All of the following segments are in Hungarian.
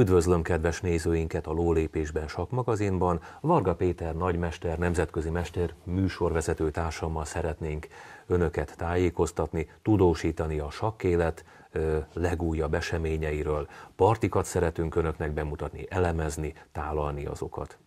Üdvözlöm kedves nézőinket a Lólépésben magazinban. Varga Péter nagymester, nemzetközi mester, műsorvezető társammal szeretnénk önöket tájékoztatni, tudósítani a sakkélet legújabb eseményeiről. Partikat szeretünk önöknek bemutatni, elemezni, tálalni azokat.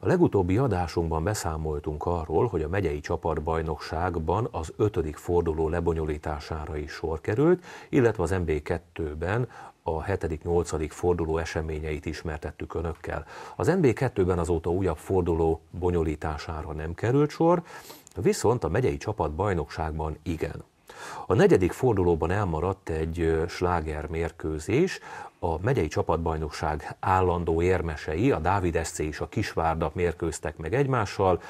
A legutóbbi adásunkban beszámoltunk arról, hogy a megyei csapatbajnokságban az ötödik forduló lebonyolítására is sor került, illetve az MB2-ben a 7.-8. forduló eseményeit ismertettük önökkel. Az NB 2 ben azóta újabb forduló bonyolítására nem került sor, viszont a megyei csapatbajnokságban igen. A negyedik fordulóban elmaradt egy sláger mérkőzés, a megyei csapatbajnokság állandó érmesei, a Dávid SC és a Kisvárda mérkőztek meg egymással.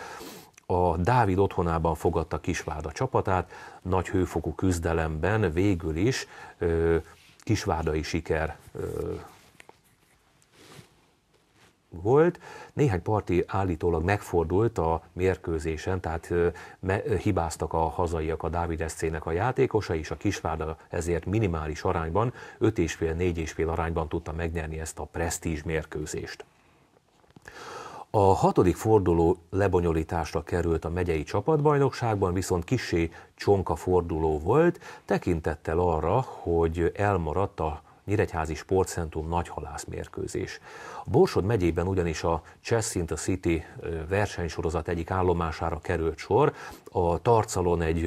A Dávid otthonában fogadta Kisvárda csapatát, nagy hőfokú küzdelemben végül is ö, kisvárdai siker ö, volt. Néhány parti állítólag megfordult a mérkőzésen, tehát hibáztak a hazaiak a Dávid Eszcének a játékosa és a Kisvárda ezért minimális arányban, 5,5-4,5 arányban tudta megnyerni ezt a presztízs mérkőzést. A hatodik forduló lebonyolításra került a megyei csapatbajnokságban, viszont kisé csonka forduló volt, tekintettel arra, hogy elmaradt a Nyíregyházi Sportcentrum nagyhalász mérkőzés. A Borsod megyében ugyanis a Chess in the City versenysorozat egyik állomására került sor. A Tarcalon egy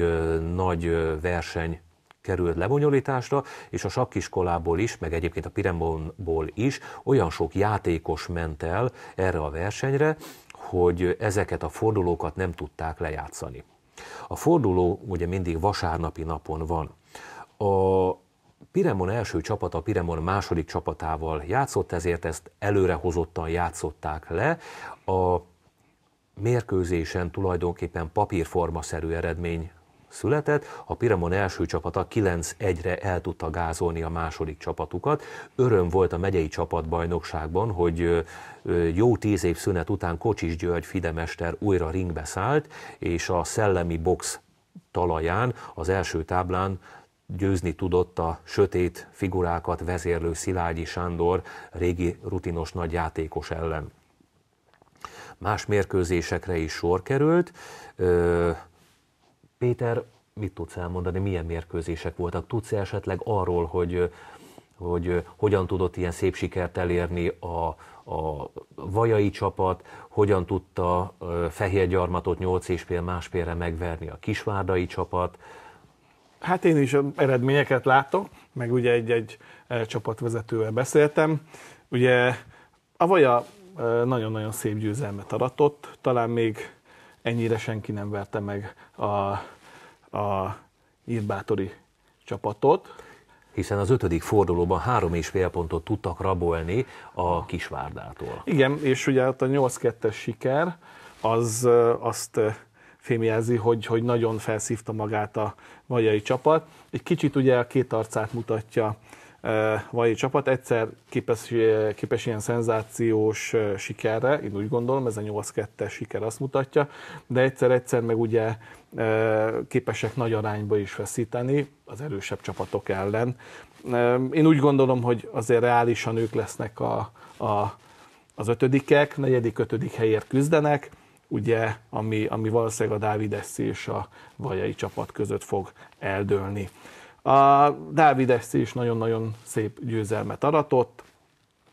nagy verseny került lebonyolításra, és a sakkiskolából is, meg egyébként a Piremonból is olyan sok játékos ment el erre a versenyre, hogy ezeket a fordulókat nem tudták lejátszani. A forduló ugye mindig vasárnapi napon van. A Piremon első csapata Piremon második csapatával játszott, ezért ezt előrehozottan játszották le. A mérkőzésen tulajdonképpen papírformaszerű eredmény született, a Piremon első csapata 9-1-re el tudta gázolni a második csapatukat. Öröm volt a megyei csapatbajnokságban, hogy jó tíz év szünet után Kocsis György Fidemester újra ringbe szállt, és a szellemi box talaján, az első táblán győzni tudott a sötét figurákat vezérlő Szilágyi Sándor régi rutinos nagyjátékos ellen. Más mérkőzésekre is sor került. Péter, mit tudsz elmondani, milyen mérkőzések voltak? Tudsz esetleg arról, hogy, hogy hogyan tudott ilyen szép sikert elérni a, a vajai csapat, hogyan tudta gyarmatot 8 és fél másfélre megverni a kisvárdai csapat, Hát én is eredményeket látok, meg ugye egy-egy e, csapatvezetővel beszéltem. Ugye a Vaja e, nagyon-nagyon szép győzelmet aratott, talán még ennyire senki nem verte meg a, a írbátori csapatot. Hiszen az ötödik fordulóban három és fél pontot tudtak rabolni a Kisvárdától. Igen, és ugye ott a 8-2-es siker, az e, azt fémjelzi, hogy, hogy nagyon felszívta magát a vajai csapat. Egy kicsit ugye a két arcát mutatja e, vajai csapat. Egyszer képes, e, képes ilyen szenzációs e, sikerre, én úgy gondolom, ez a 8-2-es siker azt mutatja, de egyszer-egyszer meg ugye képesek nagy arányba is veszíteni az erősebb csapatok ellen. Én úgy gondolom, hogy azért reálisan ők lesznek a, a, az ötödikek, negyedik, ötödik helyért küzdenek, ugye, ami, ami valószínűleg a Dávides és a vajai csapat között fog eldőlni. A Dávides is nagyon-nagyon szép győzelmet aratott,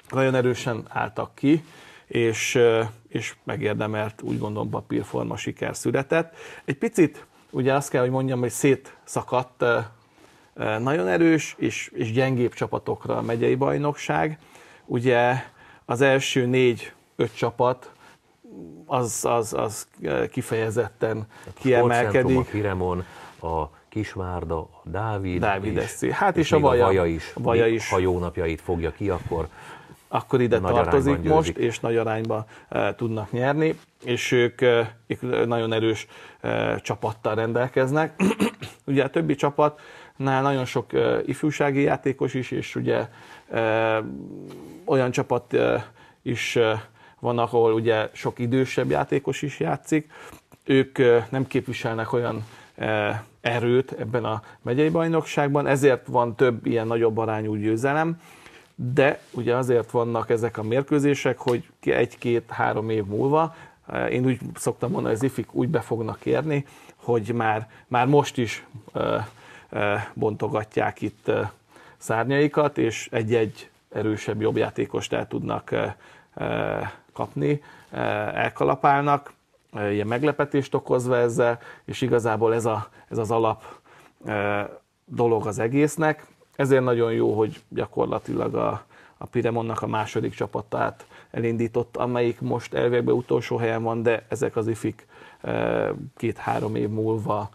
nagyon erősen álltak ki, és, és megérdemelt, úgy gondolom, papírforma siker született. Egy picit, ugye azt kell, hogy mondjam, hogy szétszakadt nagyon erős és, és gyengébb csapatokra a megyei bajnokság. Ugye az első négy-öt csapat az, az, az kifejezetten Tehát kiemelkedik. A Firemon, a Kisvárda, a Dávid, Dávid is, és, hát és, és a, vaja, a vaja is, vaja is. ha jó napjait fogja ki, akkor akkor ide nagy tartozik most, és nagy arányban e, tudnak nyerni, és ők, e, nagyon erős e, csapattal rendelkeznek. ugye a többi csapatnál nagyon sok e, ifjúsági játékos is, és ugye e, olyan csapat e, is e, van, ahol ugye sok idősebb játékos is játszik, ők nem képviselnek olyan erőt ebben a megyei bajnokságban, ezért van több ilyen nagyobb arányú győzelem, de ugye azért vannak ezek a mérkőzések, hogy egy-két-három év múlva, én úgy szoktam mondani, hogy az ifik úgy be fognak érni, hogy már, már most is bontogatják itt szárnyaikat, és egy-egy erősebb, jobb játékost el tudnak kapni, eh, elkalapálnak, eh, ilyen meglepetést okozva ezzel, és igazából ez, a, ez az alap eh, dolog az egésznek. Ezért nagyon jó, hogy gyakorlatilag a, a Piremonnak a második csapatát elindított, amelyik most elvégben utolsó helyen van, de ezek az ifik két-három év múlva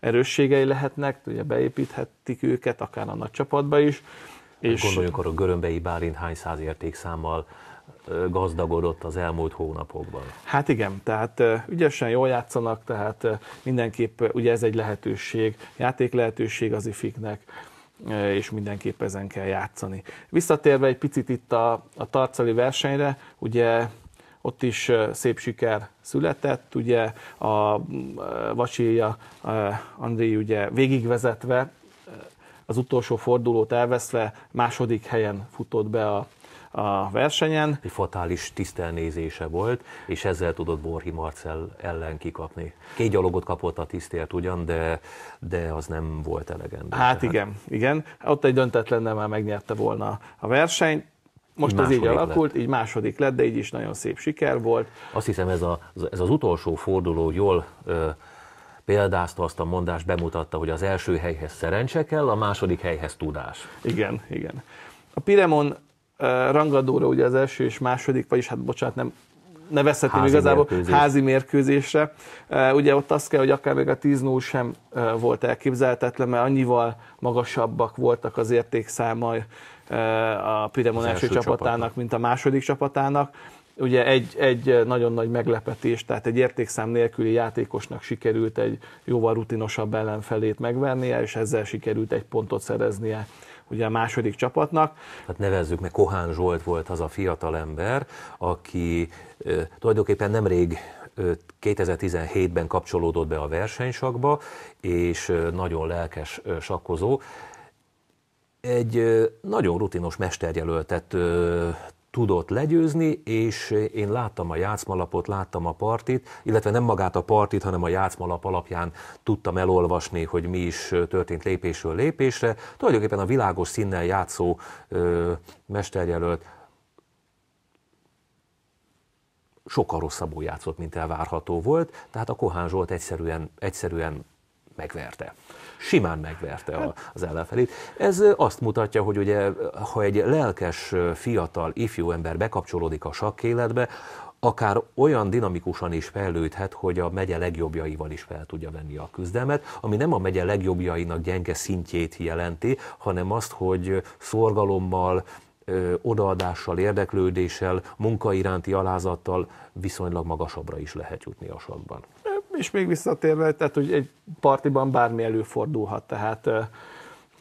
erősségei lehetnek, ugye beépíthetik őket, akár a nagy csapatba is. És... Gondoljunk arra, Görömbei Bálint hány száz értékszámmal gazdagodott az elmúlt hónapokban. Hát igen, tehát ügyesen jól játszanak, tehát mindenképp ugye ez egy lehetőség, játék lehetőség az ifiknek, és mindenképp ezen kell játszani. Visszatérve egy picit itt a, a tarcali versenyre, ugye ott is szép siker született, ugye a Vacsilja André ugye végigvezetve, az utolsó fordulót elveszve második helyen futott be a a versenyen. Egy fatális tisztelnézése volt, és ezzel tudott Borhi Marcel ellen kikapni. Két gyalogot kapott a tisztért ugyan, de, de az nem volt elegendő. Hát tehát. igen, igen. Ott egy nem már megnyerte volna a versenyt. Most így ez így alakult, lett. így második lett, de így is nagyon szép siker volt. Azt hiszem ez, a, ez az utolsó forduló jól ö, példázta azt a mondást, bemutatta, hogy az első helyhez szerencse kell, a második helyhez tudás. Igen, igen. A Piremon rangadóra ugye az első és második, vagyis hát bocsánat, nem nevezhetném igazából mérkőzés. házi mérkőzésre. Ugye ott azt kell, hogy akár még a 10 0 sem volt elképzelhetetlen, mert annyival magasabbak voltak az értékszámai a Piremon első, első csapatának, csapatnak. mint a második csapatának. Ugye egy, egy nagyon nagy meglepetés, tehát egy értékszám nélküli játékosnak sikerült egy jóval rutinosabb ellenfelét megvernie, és ezzel sikerült egy pontot szereznie ugye a második csapatnak. Hát nevezzük meg, Kohán Zsolt volt az a fiatal ember, aki ö, tulajdonképpen nemrég 2017-ben kapcsolódott be a versenysakba, és nagyon lelkes sakkozó. Egy nagyon rutinos mesterjelöltet tudott legyőzni, és eh, én láttam a játszmalapot, láttam a partit, illetve nem magát a partit, hanem a játszmalap alapján tudtam elolvasni, hogy mi is eh, történt lépésről lépésre. Tulajdonképpen a világos színnel játszó ö, eh, mesterjelölt sokkal rosszabbul játszott, mint elvárható volt, tehát a Kohán Zsolt egyszerűen, egyszerűen megverte simán megverte az ellenfelét. Ez azt mutatja, hogy ugye, ha egy lelkes, fiatal, ifjú ember bekapcsolódik a sakkéletbe, akár olyan dinamikusan is fejlődhet, hogy a megye legjobbjaival is fel tudja venni a küzdelmet, ami nem a megye legjobbjainak gyenge szintjét jelenti, hanem azt, hogy szorgalommal, odaadással, érdeklődéssel, munka iránti alázattal viszonylag magasabbra is lehet jutni a sakban és még visszatérve, tehát hogy egy partiban bármi előfordulhat, tehát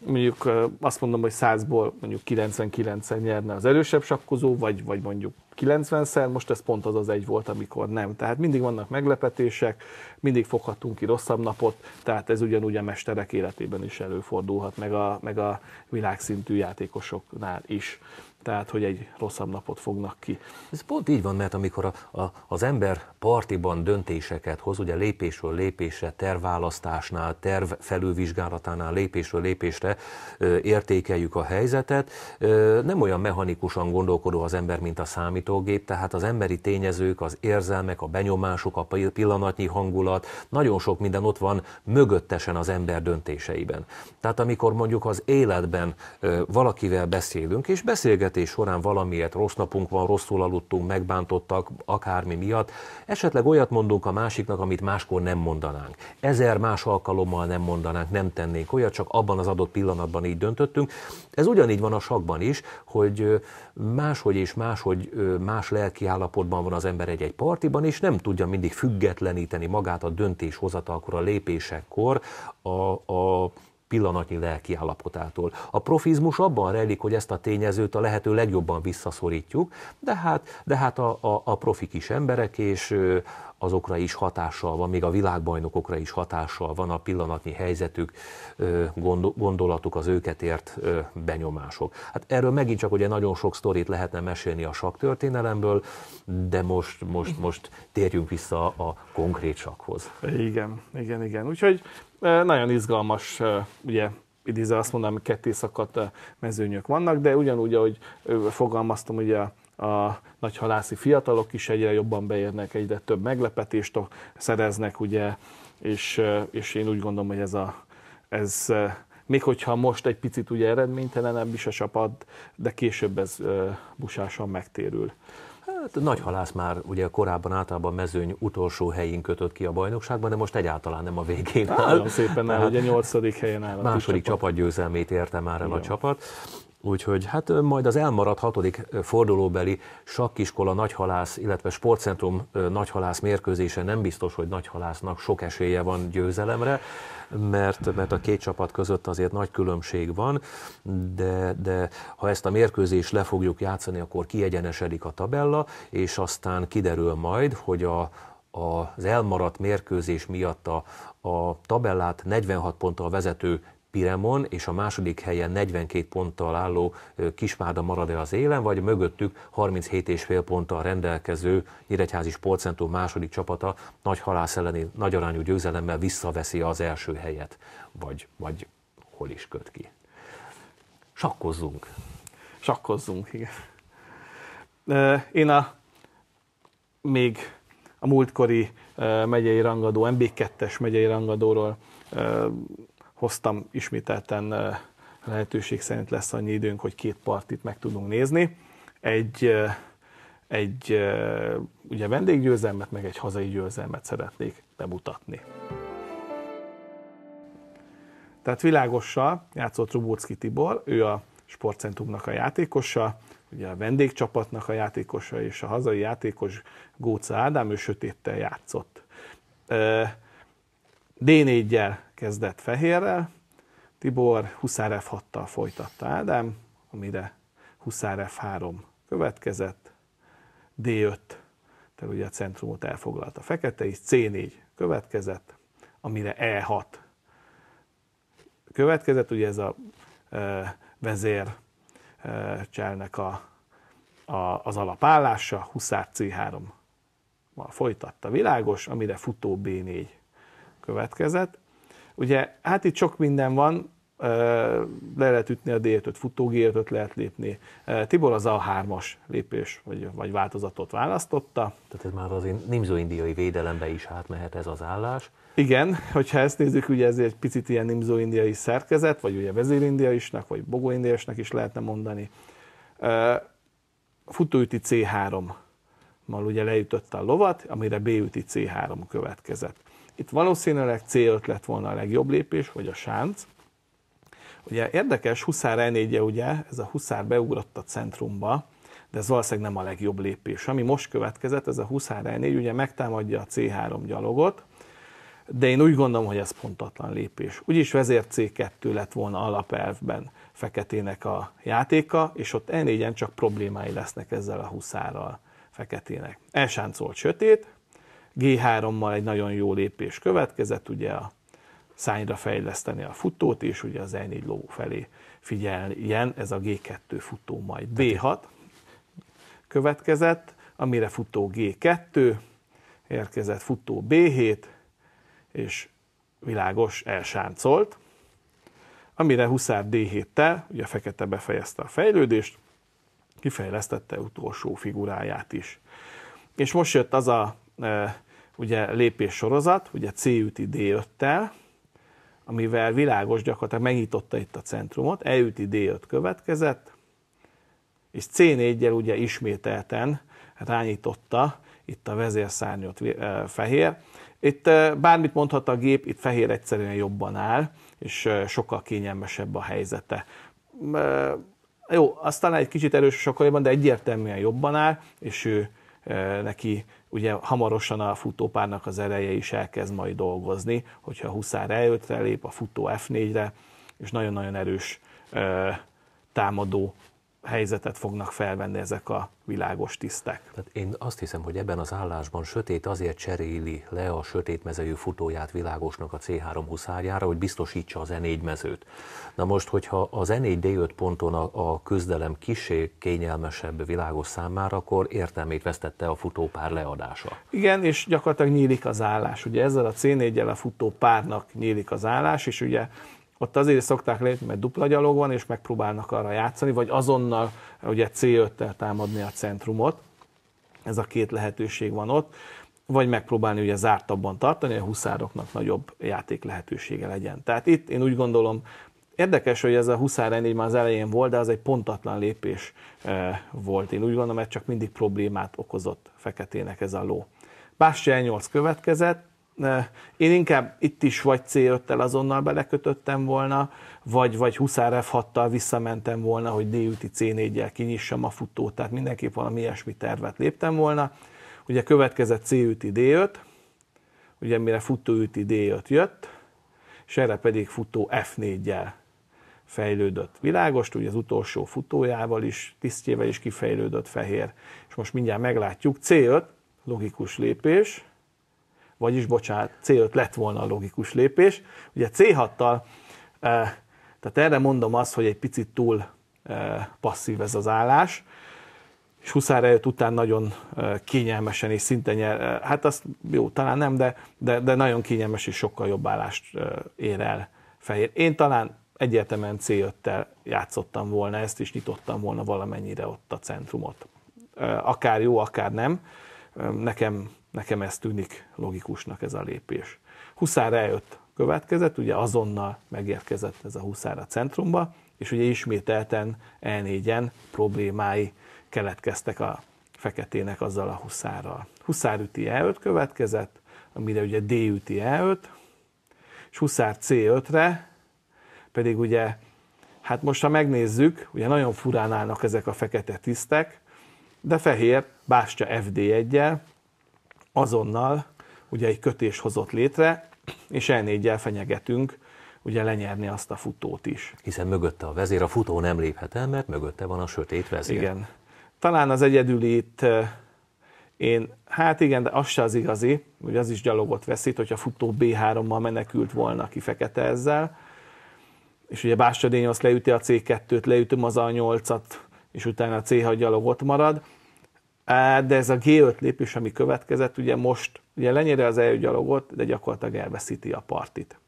mondjuk azt mondom, hogy 100-ból mondjuk 99 szer nyerne az erősebb sakkozó, vagy, vagy mondjuk 90-szer, most ez pont az az egy volt, amikor nem. Tehát mindig vannak meglepetések, mindig foghatunk ki rosszabb napot, tehát ez ugyanúgy a mesterek életében is előfordulhat, meg a, meg a világszintű játékosoknál is tehát hogy egy rosszabb napot fognak ki. Ez pont így van, mert amikor a, a, az ember partiban döntéseket hoz, ugye lépésről lépésre, tervválasztásnál, terv felülvizsgálatánál lépésről lépésre ö, értékeljük a helyzetet, ö, nem olyan mechanikusan gondolkodó az ember, mint a számítógép, tehát az emberi tényezők, az érzelmek, a benyomások, a pillanatnyi hangulat, nagyon sok minden ott van mögöttesen az ember döntéseiben. Tehát amikor mondjuk az életben ö, valakivel beszélünk, és beszélgetünk, beszélgetés során valamiért rossz napunk van, rosszul aludtunk, megbántottak, akármi miatt, esetleg olyat mondunk a másiknak, amit máskor nem mondanánk. Ezer más alkalommal nem mondanánk, nem tennénk olyat, csak abban az adott pillanatban így döntöttünk. Ez ugyanígy van a sakban is, hogy máshogy és máshogy más lelki állapotban van az ember egy-egy partiban, és nem tudja mindig függetleníteni magát a döntéshozatalkor, a lépésekkor a, a pillanatnyi lelki állapotától. A profizmus abban rejlik, hogy ezt a tényezőt a lehető legjobban visszaszorítjuk, de hát, de hát a, a, a profik is emberek, és azokra is hatással van, még a világbajnokokra is hatással van a pillanatnyi helyzetük, gondolatuk, az őket ért benyomások. Hát erről megint csak ugye nagyon sok sztorit lehetne mesélni a sak történelemből, de most, most, most térjünk vissza a konkrét sakhoz. Igen, igen, igen. Úgyhogy nagyon izgalmas, ugye idéző azt mondanám, hogy ketté szakadt mezőnyök vannak, de ugyanúgy, ahogy fogalmaztam, ugye a a halászi fiatalok is egyre jobban beérnek, egyre több meglepetést szereznek, ugye, és, és én úgy gondolom, hogy ez, a, ez még hogyha most egy picit ugye eredménytelenebb is a csapat, de később ez busásan megtérül. Hát, nagy halász már ugye korábban általában mezőny utolsó helyén kötött ki a bajnokságban, de most egyáltalán nem a végén Nagyon szépen el, ugye nyolcadik helyen áll. Második csapat. csapat győzelmét érte már el a csapat. Úgyhogy hát majd az elmaradt hatodik fordulóbeli sakkiskola nagyhalász, illetve sportcentrum nagyhalász mérkőzése nem biztos, hogy nagyhalásznak sok esélye van győzelemre, mert, mert a két csapat között azért nagy különbség van, de, de ha ezt a mérkőzést le fogjuk játszani, akkor kiegyenesedik a tabella, és aztán kiderül majd, hogy a, a az elmaradt mérkőzés miatt a, a tabellát 46 ponttal vezető Piremon, és a második helyen 42 ponttal álló Kismáda marad-e az élen, vagy mögöttük 37,5 ponttal rendelkező Nyíregyházi Sportcentrum második csapata nagy halász elleni nagy arányú győzelemmel visszaveszi az első helyet, vagy, vagy hol is köt ki. Sakkozzunk. Sakkozzunk, igen. Én a még a múltkori megyei rangadó, MB2-es megyei rangadóról hoztam ismételten lehetőség szerint lesz annyi időnk, hogy két partit meg tudunk nézni. Egy, egy ugye vendéggyőzelmet, meg egy hazai győzelmet szeretnék bemutatni. Tehát világossal játszott Rubócki Tibor, ő a sportcentumnak a játékosa, ugye a vendégcsapatnak a játékosa és a hazai játékos Góca Ádám, ő sötéttel játszott. D4-jel kezdett fehérrel, Tibor Huszár F6-tal folytatta Ádám, amire Huszár F3 következett, D5, tehát ugye a centrumot elfoglalta fekete is, C4 következett, amire E6 következett, ugye ez a e, vezér e, cselnek a, a, az alapállása, Huszár C3 folytatta világos, amire futó B4 következett, Ugye, hát itt sok minden van, le lehet ütni a D5-öt, futó lehet lépni. Tibor az a 3-as lépés, vagy, vagy változatot választotta. Tehát ez már az nimzó-indiai védelembe is átmehet ez az állás. Igen, hogyha ezt nézzük, ugye ez egy picit ilyen nimzó szerkezet, vagy ugye vezérindiaisnak, vagy bogóindiaisnak is lehetne mondani. Futóüti C3 mal ugye leütötte a lovat, amire B üti C3 következett. Itt valószínűleg C5 lett volna a legjobb lépés, vagy a sánc. Ugye érdekes, Huszár e ugye, ez a Huszár beugrott a centrumba, de ez valószínűleg nem a legjobb lépés. Ami most következett, ez a Huszár e ugye megtámadja a C3 gyalogot, de én úgy gondolom, hogy ez pontatlan lépés. Úgyis vezér C2 lett volna alapelvben feketének a játéka, és ott e csak problémái lesznek ezzel a huszárral feketének. Elsáncolt sötét, G3-mal egy nagyon jó lépés következett, ugye a szányra fejleszteni a futót, és ugye az n 4 ló felé figyeljen, ez a G2 futó majd. b hát 6 következett, amire futó G2, érkezett futó B7, és világos elsáncolt, amire Huszár D7-tel, ugye a fekete befejezte a fejlődést, kifejlesztette utolsó figuráját is. És most jött az a ugye lépés sorozat, ugye C üti D5-tel, amivel világos gyakorlatilag megnyitotta itt a centrumot, E üti D5 következett, és C4-jel ugye ismételten rányította itt a vezérszárnyot fehér. Itt bármit mondhat a gép, itt fehér egyszerűen jobban áll, és sokkal kényelmesebb a helyzete. Jó, aztán egy kicsit erős sokkal jobban, de egyértelműen jobban áll, és ő neki ugye hamarosan a futópárnak az ereje is elkezd majd dolgozni, hogyha a Huszár E5-re lép, a futó F4-re, és nagyon-nagyon erős támadó helyzetet fognak felvenni ezek a világos tisztek. Tehát én azt hiszem, hogy ebben az állásban sötét azért cseréli le a sötét mezőjű futóját világosnak a C3 huszárjára, hogy biztosítsa az n 4 mezőt. Na most, hogyha az n 4 D5 ponton a, a küzdelem kisé kényelmesebb világos számára, akkor értelmét vesztette a futópár leadása. Igen, és gyakorlatilag nyílik az állás. Ugye ezzel a C4-jel a futópárnak nyílik az állás, és ugye ott azért szokták lépni, mert dupla gyalog van, és megpróbálnak arra játszani, vagy azonnal ugye C5-tel támadni a centrumot. Ez a két lehetőség van ott. Vagy megpróbálni ugye zártabban tartani, hogy a huszároknak nagyobb játék lehetősége legyen. Tehát itt én úgy gondolom, Érdekes, hogy ez a 24 rendszer már az elején volt, de az egy pontatlan lépés eh, volt. Én úgy gondolom, mert csak mindig problémát okozott feketének ez a ló. Bástya 8 következett, én inkább itt is vagy C5-tel azonnal belekötöttem volna, vagy, vagy Huszár F6-tal visszamentem volna, hogy d üti C4-jel kinyissam a futót, tehát mindenképp valami ilyesmi tervet léptem volna. Ugye következett c 5 D5, ugye mire üti D5 jött, és erre pedig futó F4-jel fejlődött világost, ugye az utolsó futójával is, tisztjével is kifejlődött fehér, és most mindjárt meglátjuk. C5, logikus lépés, vagyis bocsánat, C5 lett volna a logikus lépés. Ugye C6-tal, eh, tehát erre mondom azt, hogy egy picit túl eh, passzív ez az állás, és Huszár előtt után nagyon eh, kényelmesen és szinte nyer, hát azt jó, talán nem, de, de, de nagyon kényelmes és sokkal jobb állást ér el Fehér. Én talán egyértelműen C5-tel játszottam volna ezt, és nyitottam volna valamennyire ott a centrumot. Akár jó, akár nem. Nekem Nekem ez tűnik logikusnak ez a lépés. Huszár eljött, következett, ugye azonnal megérkezett ez a Huszár a centrumba, és ugye ismételten elnégyen problémái keletkeztek a feketének azzal a huszárral. Huszár üti E5 következett, amire ugye D üti E5, és huszár C5-re pedig ugye, hát most ha megnézzük, ugye nagyon furán állnak ezek a fekete tisztek, de fehér bástya FD1-jel, azonnal ugye egy kötés hozott létre, és elnégyel fenyegetünk ugye lenyerni azt a futót is. Hiszen mögötte a vezér, a futó nem léphet el, mert mögötte van a sötét vezér. Igen. Talán az egyedül itt eh, én, hát igen, de az se az igazi, hogy az is gyalogot veszít, hogyha futó B3-mal menekült volna ki fekete ezzel, és ugye Bástadény azt leüti a C2-t, leütöm az A8-at, és utána a C6 gyalogot marad, de ez a G5 lépés, ami következett, ugye most, ugye lenyire az EU gyalogot, de gyakorlatilag elveszíti a partit.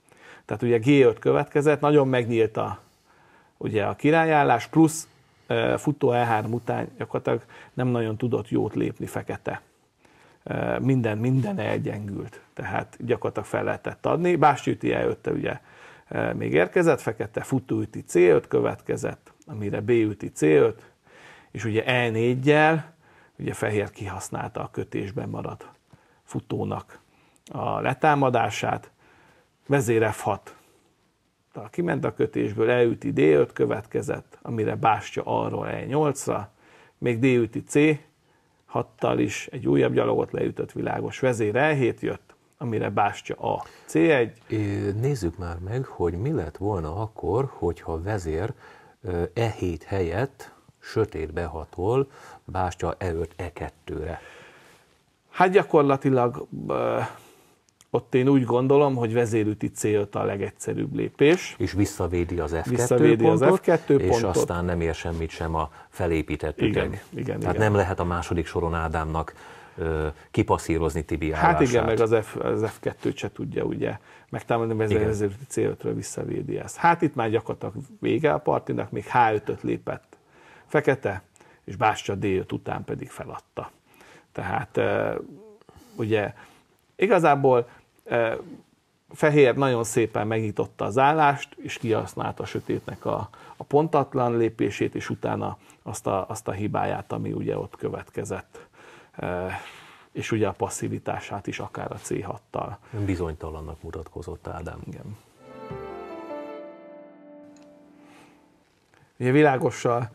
Tehát ugye G5 következett, nagyon megnyílt a, ugye a királyállás, plusz futó E3 után gyakorlatilag nem nagyon tudott jót lépni fekete. Minden, minden elgyengült, tehát gyakorlatilag fel lehetett adni. Bástyűti e ugye még érkezett, fekete futóüti C5 következett, amire B üti C5, és ugye e 4 gyel Ugye Fehér kihasználta a kötésben maradt futónak a letámadását, vezére 6. Kiment a kötésből, elüti D5 következett, amire bástya arról E8-ra, még d üti C, 6-tal is egy újabb gyalogot leütött világos vezére, E7 jött, amire bástya a C1. Nézzük már meg, hogy mi lett volna akkor, hogyha vezér E7 helyett sötétbe hatol, Bástya E5, E2-re? Hát gyakorlatilag ott én úgy gondolom, hogy vezérüti c a legegyszerűbb lépés. És visszavédi az F2 visszavédi pontot, az F2 és pontot. aztán nem ér semmit sem a felépített üteg. Igen, igen, Tehát igen. nem lehet a második soron Ádámnak ö, kipasszírozni Tibi állását. Hát igen, meg az, F, az F2-t se tudja ugye megtámadni, mert igen. vezérüti C5-ről visszavédi ezt. Hát itt már gyakorlatilag vége a partinak, még H5-öt lépett fekete, és Bástya délt után pedig feladta. Tehát ugye igazából Fehér nagyon szépen megnyitotta az állást, és kihasználta a sötétnek a, a pontatlan lépését, és utána azt a, azt a hibáját, ami ugye ott következett, és ugye a passzivitását is akár a C6-tal. Bizonytalannak mutatkozott Ádám. Igen. Ugye világossal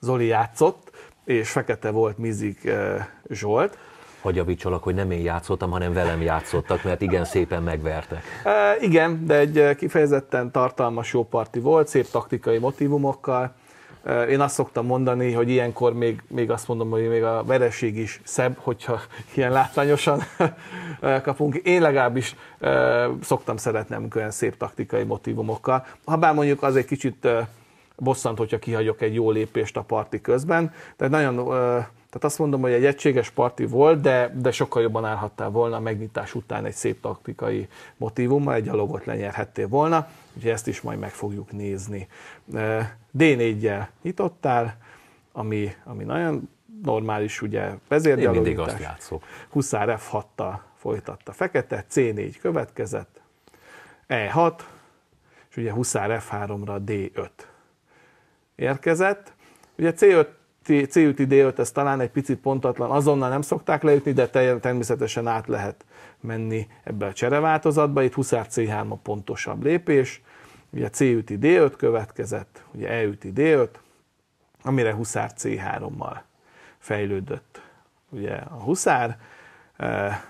Zoli játszott, és fekete volt Mizik Zsolt. Hogy javítsalak, hogy nem én játszottam, hanem velem játszottak, mert igen szépen megvertek. E, igen, de egy kifejezetten tartalmas jó parti volt, szép taktikai motivumokkal. Én azt szoktam mondani, hogy ilyenkor még, még azt mondom, hogy még a vereség is szebb, hogyha ilyen látványosan kapunk. Én legalábbis szoktam szeretni, amikor olyan szép taktikai motivumokkal. Habár mondjuk az egy kicsit bosszant, hogyha kihagyok egy jó lépést a parti közben. Tehát nagyon, tehát azt mondom, hogy egy egységes parti volt, de, de sokkal jobban állhattál volna a megnyitás után egy szép taktikai motivummal, egy gyalogot lenyerhettél volna úgyhogy ezt is majd meg fogjuk nézni. D4-jel nyitottál, ami, ami nagyon normális, ugye vezérgyalogítás. Én mindig azt játszok. Huszár F6-tal folytatta fekete, C4 következett, E6, és ugye Huszár F3-ra D5 érkezett. Ugye C5 c D5, ez talán egy picit pontatlan, azonnal nem szokták leütni, de természetesen át lehet menni ebbe a csereváltozatba. Itt Huszár C3 a pontosabb lépés, ugye C üti D5 következett, ugye E üti D5, amire Huszár C3-mal fejlődött. Ugye a Huszár, e,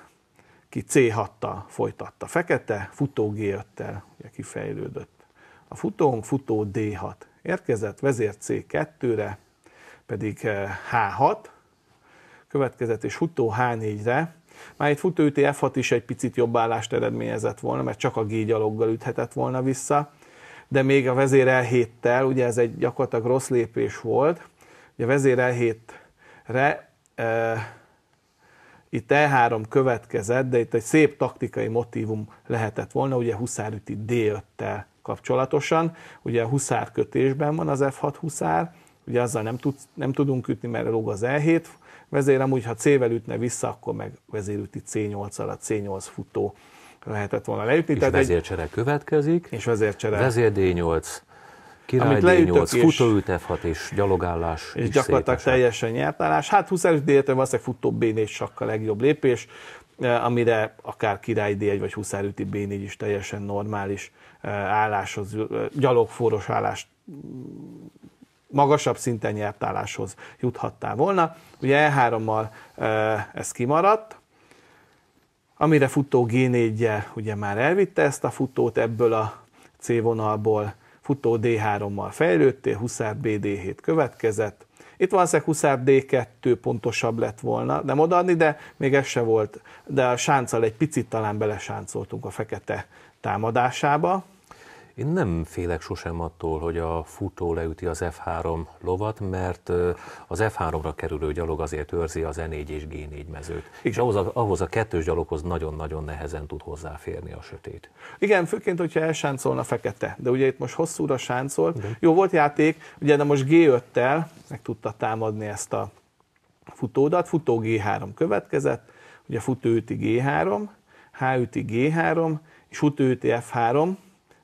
ki C6-tal folytatta fekete, futó G5-tel ugye kifejlődött. A futónk futó D6 érkezett, vezér C2-re, pedig e, H6 következett, és futó H4-re, már itt futóüti F6 is egy picit jobb állást eredményezett volna, mert csak a G gyaloggal üthetett volna vissza, de még a vezér elhéttel, ugye ez egy gyakorlatilag rossz lépés volt, ugye a vezér elhétre eh, e, itt E3 következett, de itt egy szép taktikai motivum lehetett volna, ugye üti D5-tel kapcsolatosan, ugye a huszár kötésben van az F6 huszár, ugye azzal nem, tud, nem tudunk ütni, mert lóg az E7 vezér, amúgy ha C-vel ütne vissza, akkor meg vezérüti C8-al a C8 futó lehetett volna lejutni. És Tehát vezércsere egy... következik. És vezércsere. Vezér D8, király Amit D8, és... futó F6 és gyalogállás. És gyakorlatilag teljesen nyertálás. Hát 20 d 7 valószínűleg futó B4 sakk a legjobb lépés, e, amire akár király D1 vagy 20 B4 is teljesen normális e, álláshoz, e, gyalogforos állást mm, magasabb szinten nyertáláshoz juthattál volna. Ugye E3-mal ez kimaradt, amire futó g 4 ugye már elvitte ezt a futót ebből a C-vonalból, futó D3-mal fejlődtél, Huszár BD7 következett, itt valószínűleg Huszár D2 pontosabb lett volna, nem odaadni, de még ez se volt. De a sánccal egy picit talán belesáncoltunk a fekete támadásába. Én nem félek sosem attól, hogy a futó leüti az F3 lovat, mert az F3-ra kerülő gyalog azért őrzi az n 4 és G4 mezőt. Igen. És ahhoz a, ahhoz a kettős gyaloghoz nagyon-nagyon nehezen tud hozzáférni a sötét. Igen, főként, hogyha elsáncolna fekete. De ugye itt most hosszúra sáncolt. Igen. Jó, volt játék, ugye de most G5-tel meg tudta támadni ezt a futódat. Futó G3 következett, ugye futó üti G3, H üti G3, és futó üti F3,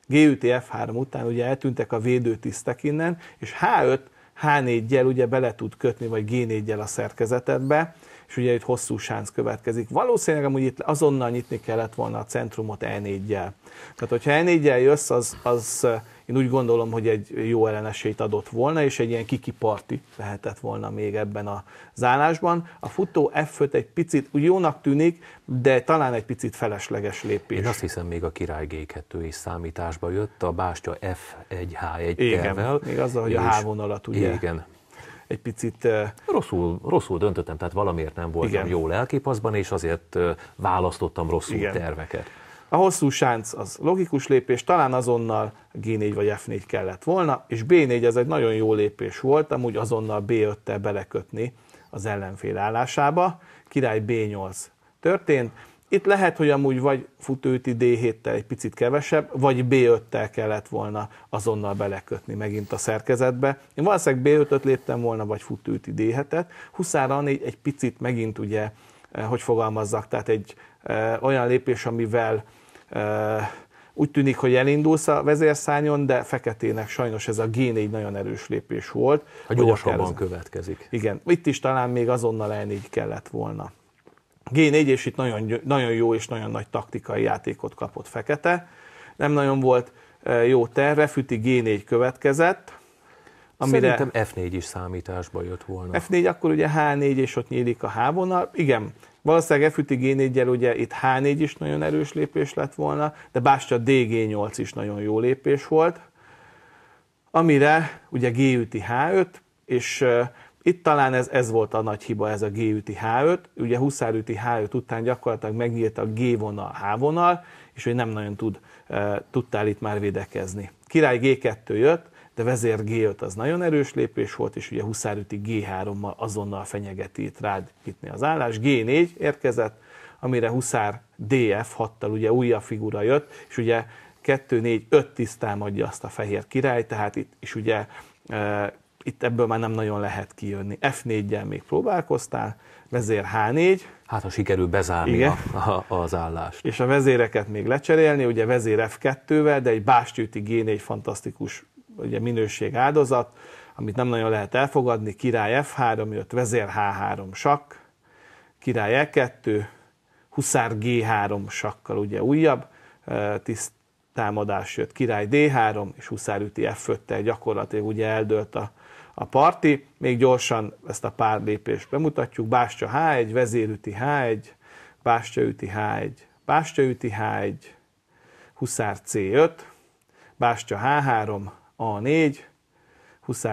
GUT F3 után ugye eltűntek a védőtisztek innen, és H5 4 gyel ugye bele tud kötni, vagy g 4 gyel a szerkezetedbe, és ugye itt hosszú sánc következik. Valószínűleg amúgy itt azonnal nyitni kellett volna a centrumot e 4 gyel, Tehát, hogyha e 4 gyel jössz, az, az én úgy gondolom, hogy egy jó ellenesét adott volna, és egy ilyen kiki parti lehetett volna még ebben a állásban. A futó f egy picit úgy jónak tűnik, de talán egy picit felesleges lépés. Én azt hiszem, még a király G2 is számításba jött, a bástya F1H1 tervel. még azzal, hogy és... a H vonalat ugye. Igen, egy picit... Rosszul, rosszul döntöttem, tehát valamiért nem voltam igen. jól lelképaszban, és azért választottam rosszul igen. terveket. A hosszú sánc az logikus lépés, talán azonnal G4 vagy F4 kellett volna, és B4 ez egy nagyon jó lépés volt, amúgy azonnal B5-tel belekötni az ellenfél állásába. Király B8 történt. Itt lehet, hogy amúgy vagy futőti D7-tel egy picit kevesebb, vagy B5-tel kellett volna azonnal belekötni megint a szerkezetbe. Én valószínűleg B5-öt léptem volna, vagy futőti D7-et. Huszára egy picit megint ugye, eh, hogy fogalmazzak, tehát egy eh, olyan lépés, amivel úgy tűnik, hogy elindulsz a vezérszányon, de feketének sajnos ez a gén egy nagyon erős lépés volt. A gyorsabban következik. Igen, itt is talán még azonnal elni kellett volna. G4, és itt nagyon, nagyon jó és nagyon nagy taktikai játékot kapott Fekete. Nem nagyon volt jó terve, Füti G4 következett. Amire Szerintem F4 is számításba jött volna. F4, akkor ugye H4, és ott nyílik a H vonal. Igen, Valószínűleg Efüti g 4 ugye itt H4 is nagyon erős lépés lett volna, de Bástya DG8 is nagyon jó lépés volt, amire ugye G H5, és uh, itt talán ez, ez volt a nagy hiba, ez a G H5. Ugye Huszár üti H5 után gyakorlatilag megnyílt a G vonal, H vonal, és hogy nem nagyon tud, uh, tudtál itt már védekezni. Király G2 jött, de vezér G5 az nagyon erős lépés volt, és ugye Huszárüti G3-mal azonnal fenyegeti itt rád kitni az állás. G4 érkezett, amire Huszár DF 6-tal ugye újabb figura jött, és ugye 2-4-5 tisztán adja azt a fehér király, tehát itt is ugye e, itt ebből már nem nagyon lehet kijönni. f 4 gyel még próbálkoztál, vezér H4. Hát, ha sikerül bezárni igen. A, a, az állást. És a vezéreket még lecserélni, ugye vezér F2-vel, de egy bástyűti G4 fantasztikus ugye minőség áldozat, amit nem nagyon lehet elfogadni, király F3, jött vezér H3 sakk, király E2, huszár G3 sakkal, ugye újabb, tiszt támadás jött király D3, és huszár üti F5-tel gyakorlatilag ugye eldőlt a, a parti. Még gyorsan ezt a pár lépést bemutatjuk. Bástya H1, vezér üti H1, bástya üti H1, bástya üti H1, huszár C5, bástya H3, a4,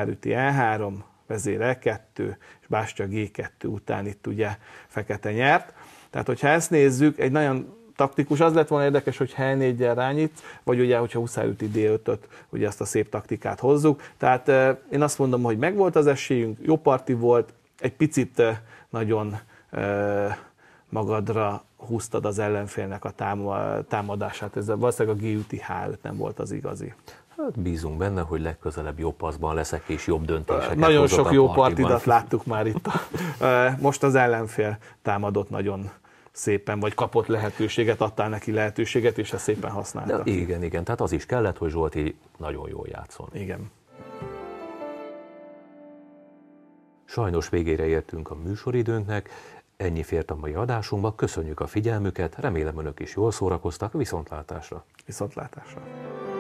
üti E3, vezér E2, és Bástya G2 után itt ugye fekete nyert. Tehát, hogyha ezt nézzük, egy nagyon taktikus, az lett volna érdekes, hogy hely 4 rányít, vagy ugye, hogyha üti D5-öt, ugye ezt a szép taktikát hozzuk. Tehát én azt mondom, hogy megvolt az esélyünk, jó parti volt, egy picit nagyon magadra húztad az ellenfélnek a támadását, ez valószínűleg a G üti H5 nem volt az igazi. Hát bízunk benne, hogy legközelebb jobb paszban leszek, és jobb döntéseket Nagyon sok jó partidat láttuk már itt. A, most az ellenfél támadott nagyon szépen, vagy kapott lehetőséget, adtál neki lehetőséget, és ezt szépen használta. De igen, igen, tehát az is kellett, hogy Zsolti nagyon jól játszon. Igen. Sajnos végére értünk a műsoridőnknek, ennyi fért a mai adásunkba, köszönjük a figyelmüket, remélem önök is jól szórakoztak, viszontlátásra! Viszontlátásra!